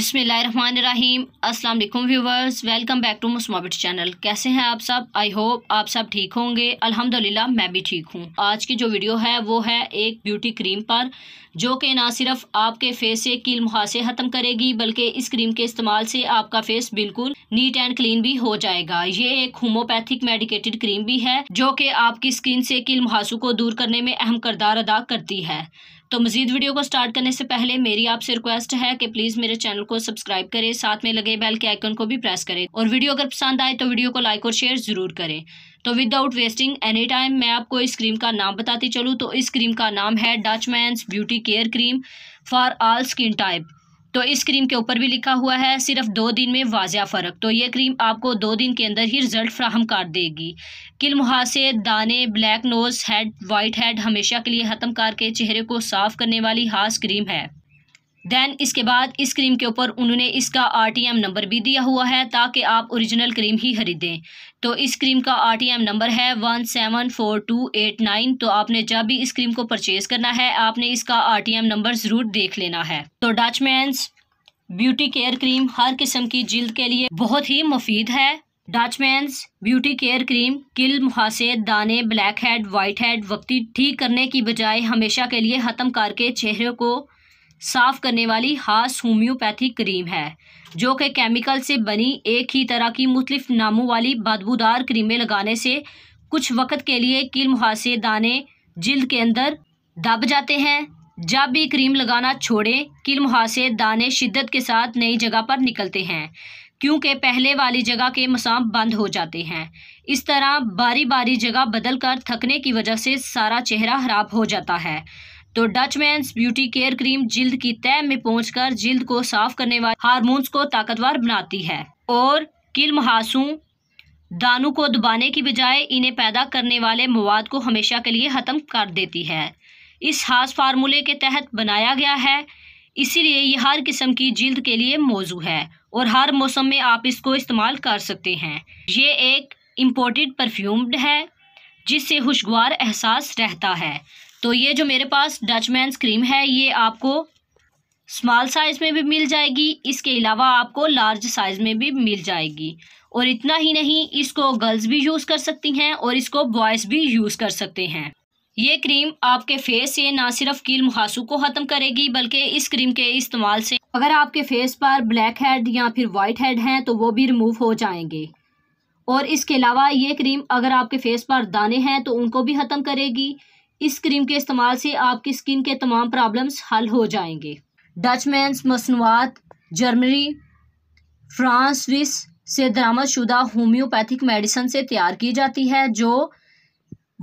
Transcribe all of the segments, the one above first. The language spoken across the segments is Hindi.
बिसमीम अस्सलाम व्यूवर्स वेलकम बैक टू मुस्माबिट चैनल कैसे हैं आप सब आई होप आप सब ठीक होंगे अल्हम्दुलिल्लाह मैं भी ठीक हूँ आज की जो वीडियो है वो है एक ब्यूटी क्रीम पर जो कि ना सिर्फ आपके फेस से कील मुहासे ख़त्म करेगी बल्कि इस क्रीम के इस्तेमाल से आपका फेस बिल्कुल नीट एंड क्लीन भी हो जाएगा ये एक होम्योपैथिक मेडिकेटेड क्रीम भी है जो कि आपकी स्किन से कील मुहासों को दूर करने में अहम करदार अदा करती है तो मजीद वीडियो को स्टार्ट करने से पहले मेरी आपसे रिक्वेस्ट है कि प्लीज़ मेरे चैनल को सब्सक्राइब करें साथ में लगे बेल के आइकन को भी प्रेस करें और वीडियो अगर पसंद आए तो वीडियो को लाइक और शेयर ज़रूर करें तो विदाउट वेस्टिंग एनी टाइम मैं आपको इस क्रीम का नाम बताती चलूँ तो इस क्रीम का नाम है Dutchman's beauty care cream for all skin type तो इस क्रीम के ऊपर भी लिखा हुआ है सिर्फ दो दिन में वाजिया फ़र्क तो ये क्रीम आपको दो दिन के अंदर ही रिजल्ट फ्राहम कर देगी किल मुहासे दाने black nose head white head हमेशा के लिए ख़त्म करके चेहरे को साफ़ करने वाली खास क्रीम है देन इसके बाद इस क्रीम के ऊपर उन्होंने इसका आरटीएम नंबर भी दिया हुआ है ताकि आप ओरिजिनल क्रीम ही ख़रीदें तो इस क्रीम का आरटीएम नंबर है one seven four two eight nine तो आपने जब भी इस क्रीम को परचेज़ करना है आपने इसका आरटीएम नंबर ज़रूर देख लेना है तो डचमैंस ब्यूटी केयर क्रीम हर किस्म की जिल्द के लिए बहुत ही मुफीद है Dutchman's beauty care cream kill मुहासे दाने ब्लैक हेड वाइट हेड वक्ती ठीक करने की बजाय हमेशा के लिए ख़त्म करके चेहरे को साफ करने वाली खास होम्योपैथिक क्रीम है जो कि केमिकल से बनी एक ही तरह की मुख्तफ नामों वाली बदबूदार क्रीमें लगाने से कुछ वक्त के लिए किल मुहासे दाने जल्द के अंदर दब जाते हैं जब भी क्रीम लगाना छोड़ें किल मुहासे दाने शिद्दत के साथ नई जगह पर निकलते हैं क्योंकि पहले वाली जगह के मसाम बंद हो जाते हैं इस तरह बारी बारी जगह बदल कर थकने की वजह से सारा चेहरा खराब हो जाता है तो डचमैन्स ब्यूटी केयर क्रीम जिल्द की तय में पहुंचकर जिल्द को साफ करने वाले हारमोन्स को ताकतवर बनाती है और किल महासू दानों को दबाने की बजाय इन्हें पैदा करने वाले मवाद को हमेशा के लिए ख़त्म कर देती है इस खास फार्मूले के तहत बनाया गया है इसीलिए यह हर किस्म की जिल्द के लिए मौजू है और हर मौसम में आप इसको इस्तेमाल कर सकते हैं ये एक इम्पोर्टेड परफ्यूम्ड है जिससे खुशगवार एहसास रहता है तो ये जो मेरे पास डचमैन क्रीम है ये आपको स्मॉल साइज़ में भी मिल जाएगी इसके अलावा आपको लार्ज साइज़ में भी मिल जाएगी और इतना ही नहीं इसको गर्ल्स भी यूज़ कर सकती हैं और इसको बॉयज़ भी यूज़ कर सकते हैं ये क्रीम आपके फेस से ना सिर्फ कील मुहासू को ख़त्म करेगी बल्कि इस क्रीम के इस्तेमाल से अगर आपके फेस पर ब्लैक हेड या फिर वाइट हेड हैं तो वो भी रिमूव हो जाएंगे और इसके अलावा ये क्रीम अगर आपके फेस पर दाने हैं तो उनको भी ख़त्म करेगी इस क्रीम के इस्तेमाल से आपकी स्किन के तमाम प्रॉब्लम्स हल हो जाएंगे डचमैंस मसनवात जर्मनी फ्रांस स्विस से दरामद शुदा होम्योपैथिक मेडिसन से तैयार की जाती है जो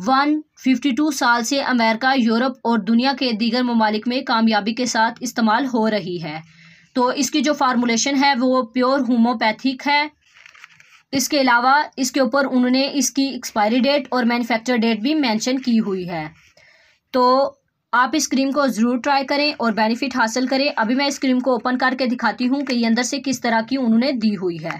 152 साल से अमेरिका यूरोप और दुनिया के दीगर ममालिक में कामयाबी के साथ इस्तेमाल हो रही है तो इसकी जो फार्मूलेशन है वो प्योर होम्योपैथिक है इसके अलावा इसके ऊपर उन्होंने इसकी एक्सपायरी डेट और मैन्युफैक्चर डेट भी मेंशन की हुई है तो आप इस क्रीम को ज़रूर ट्राई करें और बेनिफिट हासिल करें अभी मैं इस क्रीम को ओपन करके दिखाती हूँ कि ये अंदर से किस तरह की उन्होंने दी हुई है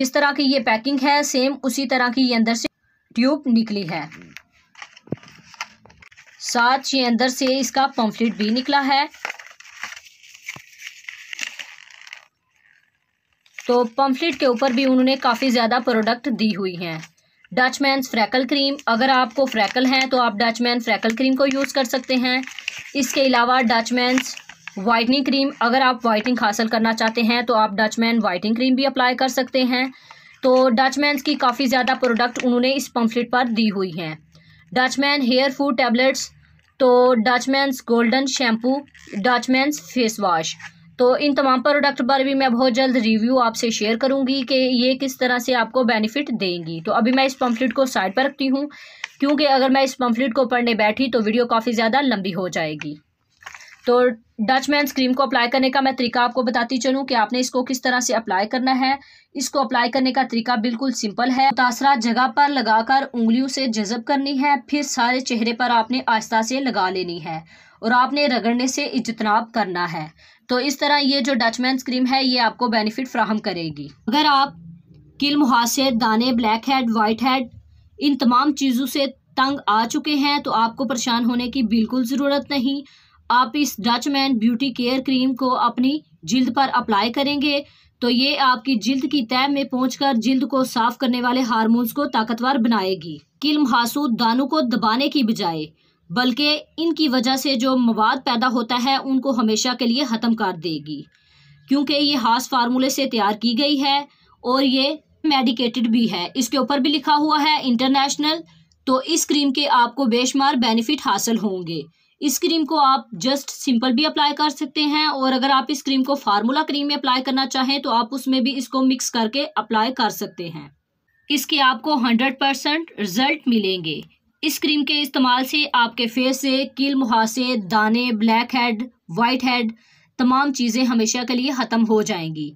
इस तरह की ये पैकिंग है सेम उसी तरह की ये अंदर से ट्यूब निकली है साथ ये अंदर से इसका पंफलेट भी निकला है तो पम्फलेट के ऊपर भी उन्होंने काफ़ी ज़्यादा प्रोडक्ट दी हुई हैं डचमैन फ्रैकल क्रीम अगर आपको फ्रैकल हैं तो आप डचमैन फ्रैकल क्रीम को यूज़ कर सकते हैं इसके अलावा डचमैन वाइटनिंग क्रीम अगर आप वाइटनिंग हासिल करना चाहते हैं तो आप डचमैन वाइटनिंग क्रीम भी अप्लाई कर सकते हैं तो डचमैन की काफ़ी ज़्यादा प्रोडक्ट उन्होंने इस पम्फलेट पर दी हुई हैं डचमैन हेयर फूड टैबलेट्स तो Dutchman golden shampoo Dutchman face wash तो इन तमाम प्रोडक्ट पर भी मैं बहुत जल्द रिव्यू आपसे शेयर करूंगी कि ये किस तरह से आपको बेनिफिट देंगी तो अभी मैं इस पम्फलेट को साइड पर रखती हूँ क्योंकि अगर मैं इस पम्फलेट को पढ़ने बैठी तो वीडियो काफ़ी ज़्यादा लंबी हो जाएगी तो डच मैन क्रीम को अप्लाई करने का मैं तरीका आपको बताती चलूँ कि आपने इसको किस तरह से अप्लाई करना है इसको अप्लाई करने का तरीका बिल्कुल सिंपल है मुतासरा जगह पर लगाकर उंगलियों से जजब करनी है फिर सारे चेहरे पर आपने आस्था से लगा लेनी है और आपने रगड़ने से इजतनाब करना है तो इस तरह ये जो डचमैन क्रीम है ये आपको बेनिफिट फ्राहम करेगी अगर आप किल मुहासे दाने ब्लैक हेड वाइट हेड इन तमाम चीज़ों से तंग आ चुके हैं तो आपको परेशान होने की बिल्कुल ज़रूरत नहीं आप इस डचमैन ब्यूटी केयर क्रीम को अपनी जिल्द पर अप्लाई करेंगे तो ये आपकी जिल्द की तय में पहुंचकर जिल्द को साफ करने वाले हारमोन को ताकतवर बनाएगी किल हासू दानों को दबाने की बजाय बल्कि इनकी वजह से जो मवाद पैदा होता है उनको हमेशा के लिए ख़त्म कर देगी क्योंकि ये हास फार्मूले से तैयार की गई है और ये मेडिकेटेड भी है इसके ऊपर भी लिखा हुआ है इंटरनेशनल तो इस क्रीम के आपको बेशुमार बेनिफिट हासिल होंगे इस क्रीम को आप जस्ट सिंपल भी अप्लाई कर सकते हैं और अगर आप इस क्रीम को फार्मूला क्रीम में अप्लाई करना चाहें तो आप उसमें भी इसको मिक्स करके अप्लाई कर सकते हैं इसके आपको हंड्रेड परसेंट रिजल्ट मिलेंगे इस क्रीम के इस्तेमाल से आपके फेस से किल मुहासे दाने ब्लैक हेड वाइट हेड तमाम चीज़ें हमेशा के लिए ख़त्म हो जाएंगी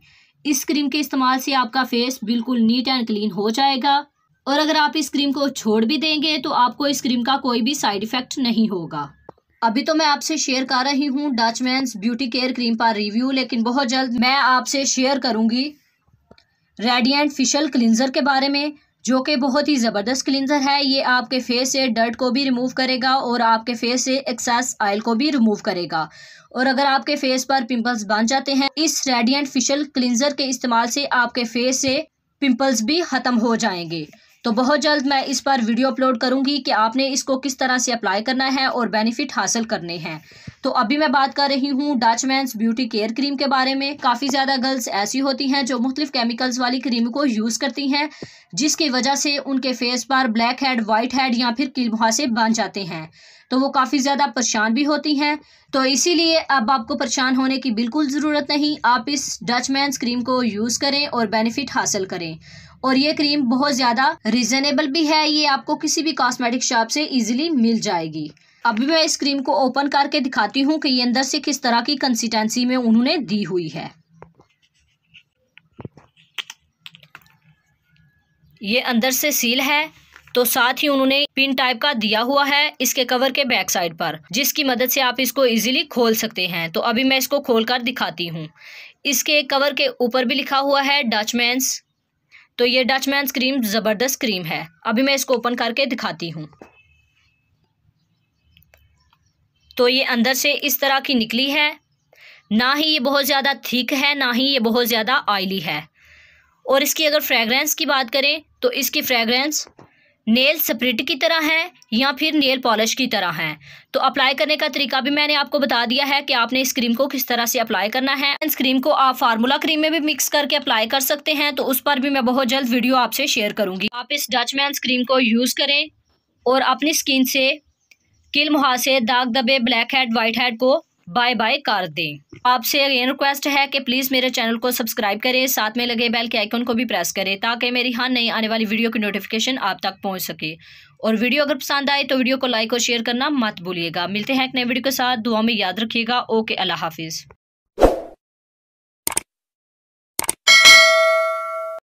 इस क्रीम के इस्तेमाल से आपका फेस बिल्कुल नीट एंड क्लीन हो जाएगा और अगर आप इस क्रीम को छोड़ भी देंगे तो आपको इस क्रीम का कोई भी साइड इफ़ेक्ट नहीं होगा अभी तो मैं आपसे शेयर कर रही हूँ डचमैन्स ब्यूटी केयर क्रीम पर रिव्यू लेकिन बहुत जल्द मैं आपसे शेयर करूँगी रेडियंट फिशल क्लिनज़र के बारे में जो कि बहुत ही ज़बरदस्त क्लिनज़र है ये आपके फेस से डर्ट को भी रिमूव करेगा और आपके फेस से एक्सेस ऑयल को भी रिमूव करेगा और अगर आपके फेस पर पिंपल्स बन जाते हैं इस रेडियंट फिशल क्लिनज़र के इस्तेमाल से आपके फेस से पिंपल्स भी ख़त्म हो जाएंगे तो बहुत जल्द मैं इस पर वीडियो अपलोड करूँगी कि आपने इसको किस तरह से अप्लाई करना है और बेनिफिट हासिल करने हैं तो अभी मैं बात कर रही हूँ डाचमैन्स ब्यूटी केयर क्रीम के बारे में काफ़ी ज़्यादा गर्ल्स ऐसी होती हैं जो मुख्तलिफ केमिकल्स वाली क्रीम को यूज़ करती हैं जिसकी वजह से उनके फेस पर ब्लैक हेड वाइट हेड या फिर किलमुहा से बन जाते हैं तो वो काफ़ी ज़्यादा परेशान भी होती हैं तो इसीलिए अब आपको परेशान होने की बिल्कुल ज़रूरत नहीं आप इस डच क्रीम को यूज़ करें और बेनिफिट हासिल करें और ये क्रीम बहुत ज़्यादा रिजनेबल भी है ये आपको किसी भी कॉस्मेटिक शॉप से ईजिली मिल जाएगी अभी मैं इस क्रीम को ओपन करके दिखाती हूँ कि ये अंदर से किस तरह की कंसिस्टेंसी में उन्होंने दी हुई है ये अंदर से सील है तो साथ ही उन्होंने पिन टाइप का दिया हुआ है इसके कवर के बैक साइड पर जिसकी मदद से आप इसको इजीली खोल सकते हैं तो अभी मैं इसको खोल कर दिखाती हूँ इसके कवर के ऊपर भी लिखा हुआ है डचमैंस तो ये डचमैन्स क्रीम ज़बरदस्त क्रीम है अभी मैं इसको ओपन करके दिखाती हूँ तो ये अंदर से इस तरह की निकली है ना ही ये बहुत ज़्यादा थिक है ना ही ये बहुत ज़्यादा ऑयली है और इसकी अगर फ्रेगरेंस की बात करें तो इसकी फ्रेगरेंस नेल स्प्रिट की तरह है या फिर नेल पॉलिश की तरह है तो अप्लाई करने का तरीका भी मैंने आपको बता दिया है कि आपने इस क्रीम को किस तरह से अप्लाई करना है इस क्रीम को आप फार्मूला क्रीम में भी मिक्स करके अप्लाई कर सकते हैं तो उस पर भी मैं बहुत जल्द वीडियो आपसे शेयर करूंगी आप इस डच मैं क्रीम को यूज़ करें और अपनी स्किन से किल मुहासे दाग दबे ब्लैक हेड वाइट हेड को बाय बाय कर दें आपसे अगेन रिक्वेस्ट है कि प्लीज़ मेरे चैनल को सब्सक्राइब करें साथ में लगे बेल के आइकन को भी प्रेस करें ताकि मेरी हर नई आने वाली वीडियो की नोटिफिकेशन आप तक पहुंच सके और वीडियो अगर पसंद आए तो वीडियो को लाइक और शेयर करना मत भूलिएगा मिलते हैं एक नए वीडियो के साथ दुआ में याद रखिएगा ओके अल्लाह हाफिज़